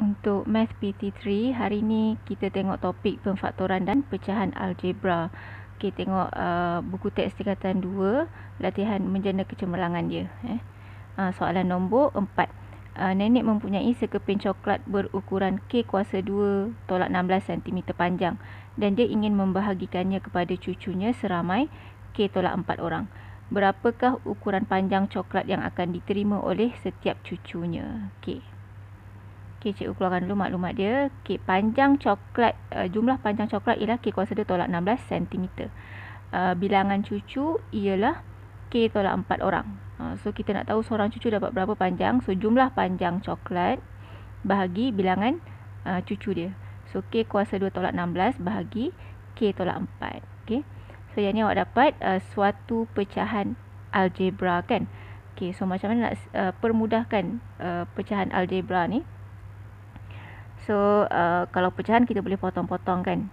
untuk Math PT3 hari ini kita tengok topik pemfaktoran dan pecahan algebra. Okey tengok uh, buku teks tingkatan 2 latihan menjana kecemerlangan dia eh. Uh, soalan nombor 4. Uh, nenek mempunyai sekeping coklat berukuran K kuasa 2 tolak 16 cm panjang dan dia ingin membahagikannya kepada cucunya seramai K tolak 4 orang. Berapakah ukuran panjang coklat yang akan diterima oleh setiap cucunya? Okey. Okey, cikgu keluarkan dulu maklumat dia. Okey, panjang coklat, uh, jumlah panjang coklat ialah K kuasa dia tolak 16 cm. Uh, bilangan cucu ialah K tolak 4 orang. Uh, so, kita nak tahu seorang cucu dapat berapa panjang. So, jumlah panjang coklat bahagi bilangan uh, cucu dia. So, K kuasa 2 tolak 16 bahagi K tolak 4. Okey, so yang ni awak dapat uh, suatu pecahan algebra kan. Okey, so macam mana nak uh, permudahkan uh, pecahan algebra ni. So uh, kalau pecahan kita boleh potong-potong kan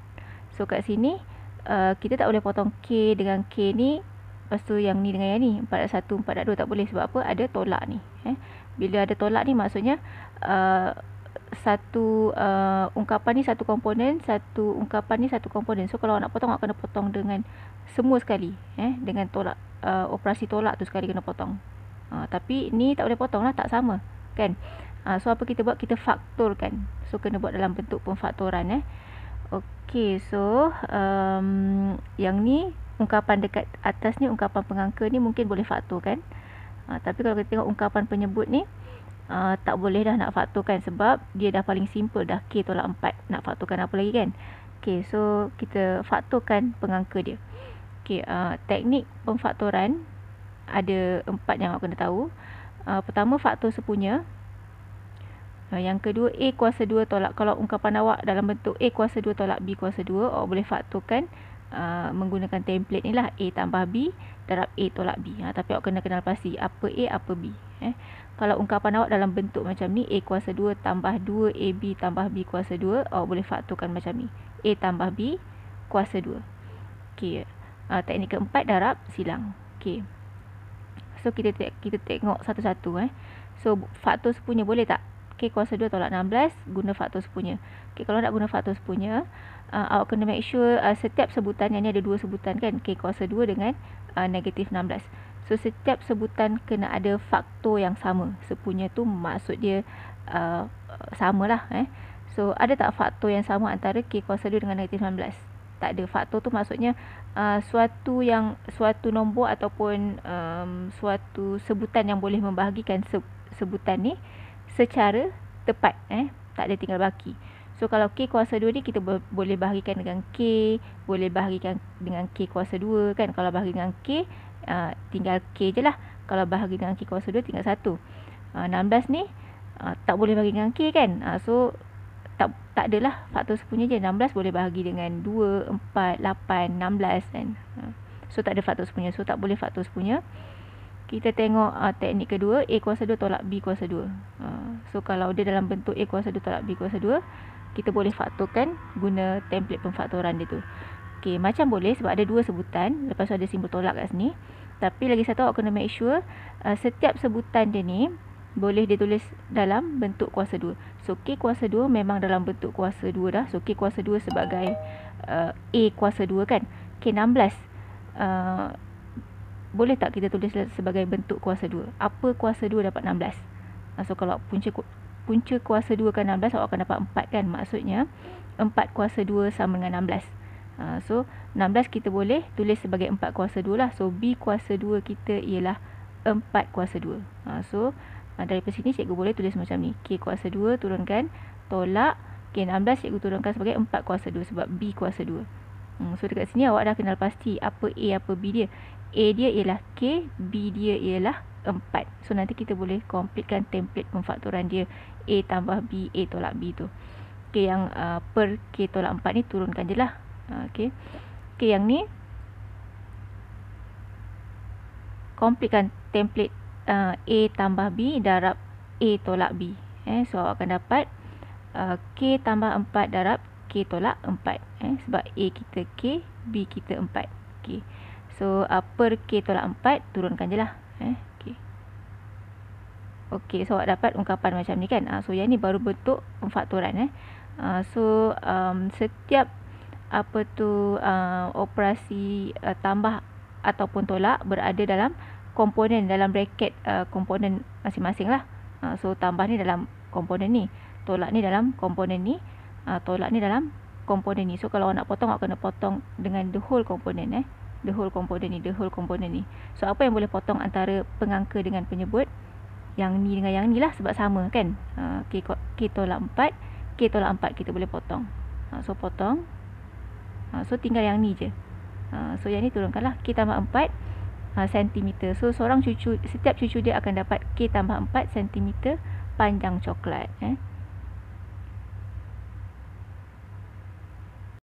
So kat sini uh, kita tak boleh potong K dengan K ni Lepas tu yang ni dengan yang ni 401, 402 tak boleh sebab apa ada tolak ni eh? Bila ada tolak ni maksudnya uh, Satu uh, ungkapan ni satu komponen Satu ungkapan ni satu komponen So kalau nak potong nak kena potong dengan semua sekali eh? Dengan tolak uh, operasi tolak tu sekali kena potong uh, Tapi ni tak boleh potong lah tak sama kan ha, so apa kita buat kita faktorkan so kena buat dalam bentuk pemfaktoran eh okey so um, yang ni ungkapan dekat atas ni ungkapan pengangka ni mungkin boleh faktorkan ha, tapi kalau kita tengok ungkapan penyebut ni uh, tak boleh dah nak faktorkan sebab dia dah paling simple dah k tolak 4 nak faktorkan apa lagi kan okey so kita faktorkan pengangka dia okey uh, teknik pemfaktoran ada empat yang awak kena tahu. Uh, pertama faktor sepunya, Uh, yang kedua A kuasa 2 tolak kalau ungkapan awak dalam bentuk A kuasa 2 tolak B kuasa 2 awak boleh faktorkan uh, menggunakan template ni lah A tambah B darab A tolak B ha, tapi awak kena kenal pasti apa A apa B eh. kalau ungkapan awak dalam bentuk macam ni A kuasa 2 tambah 2AB tambah B kuasa 2 awak boleh faktorkan macam ni A tambah B kuasa 2 okay. uh, teknik keempat darab silang okay. so kita, kita tengok satu-satu eh. so faktor sepunya boleh tak K kuasa 2 tolak 16 guna faktor sepunya. Okay, kalau nak guna faktor sepunya, uh, awak kena make sure uh, setiap sebutan, yang ni ada dua sebutan kan, K kuasa 2 dengan uh, negatif 16. So, setiap sebutan kena ada faktor yang sama. Sepunya tu maksud dia uh, samalah. Eh. So, ada tak faktor yang sama antara K kuasa 2 dengan negatif 16? Tak ada. Faktor tu maksudnya uh, suatu yang suatu nombor ataupun um, suatu sebutan yang boleh membahagikan se sebutan ni, secara tepat eh tak ada tinggal baki so kalau k kuasa 2 ni kita bo boleh bahagikan dengan k boleh bahagikan dengan k kuasa 2 kan kalau bahagi dengan k uh, tinggal k je lah kalau bahagi dengan k kuasa 2 tinggal 1 uh, 16 ni uh, tak boleh bahagi dengan k kan uh, so tak tak adalah faktor sepunya je 16 boleh bahagi dengan 2 4 8 16 kan uh, so tak ada faktor sepunya so tak boleh faktor sepunya kita tengok uh, teknik kedua a kuasa 2 tolak b kuasa 2 So kalau dia dalam bentuk A kuasa 2 tolak B kuasa 2 Kita boleh faktorkan guna template pemfaktoran dia tu Okay macam boleh sebab ada dua sebutan Lepas tu ada simbol tolak kat sini Tapi lagi satu awak kena make sure uh, Setiap sebutan dia ni boleh ditulis dalam bentuk kuasa 2 So K kuasa 2 memang dalam bentuk kuasa 2 dah So K kuasa 2 sebagai uh, A kuasa 2 kan K16 uh, Boleh tak kita tulis sebagai bentuk kuasa 2 Apa kuasa 2 dapat 16 So kalau punca punca kuasa 2 kan 16 awak akan dapat 4 kan maksudnya 4 kuasa 2 sama dengan 16. Ha, so 16 kita boleh tulis sebagai 4 kuasa 2 lah. So B kuasa 2 kita ialah 4 kuasa 2. Ha, so ha, dari sini cikgu boleh tulis macam ni. K kuasa 2 turunkan tolak. K16 okay, cikgu turunkan sebagai 4 kuasa 2 sebab B kuasa 2. Hmm, so dekat sini awak dah kenal pasti apa A apa B dia. A dia ialah K, B dia ialah empat. So nanti kita boleh completekan template pemfaktoran dia A tambah B, A tolak B tu. Okay, yang uh, per K tolak empat ni turunkan je lah. Uh, okay. Okay, yang ni completekan template uh, A tambah B darab A tolak B. Eh, so awak akan dapat uh, K tambah empat darab K tolak empat. Eh, sebab A kita K, B kita empat. Okay. So uh, per K tolak 4 turunkan je lah eh okay, okey so awak dapat ungkapan macam ni kan uh, so yang ni baru bentuk pemfaktoran eh uh, so um, setiap apa tu uh, operasi uh, tambah ataupun tolak berada dalam komponen dalam bracket uh, komponen masing-masing lah uh, so tambah ni dalam komponen ni tolak ni dalam komponen ni uh, tolak ni dalam komponen ni so kalau awak nak potong awak kena potong dengan the whole komponen eh the whole component ni, the whole component ni. So apa yang boleh potong antara pengangka dengan penyebut? Yang ni dengan yang ni lah sebab sama kan. Uh, K, K tolak 4, K tolak 4 kita boleh potong. Uh, so potong. Uh, so tinggal yang ni je. Uh, so yang ni turunkanlah K tambah 4 uh, cm. So seorang cucu, setiap cucu dia akan dapat K tambah 4 cm panjang coklat. Eh.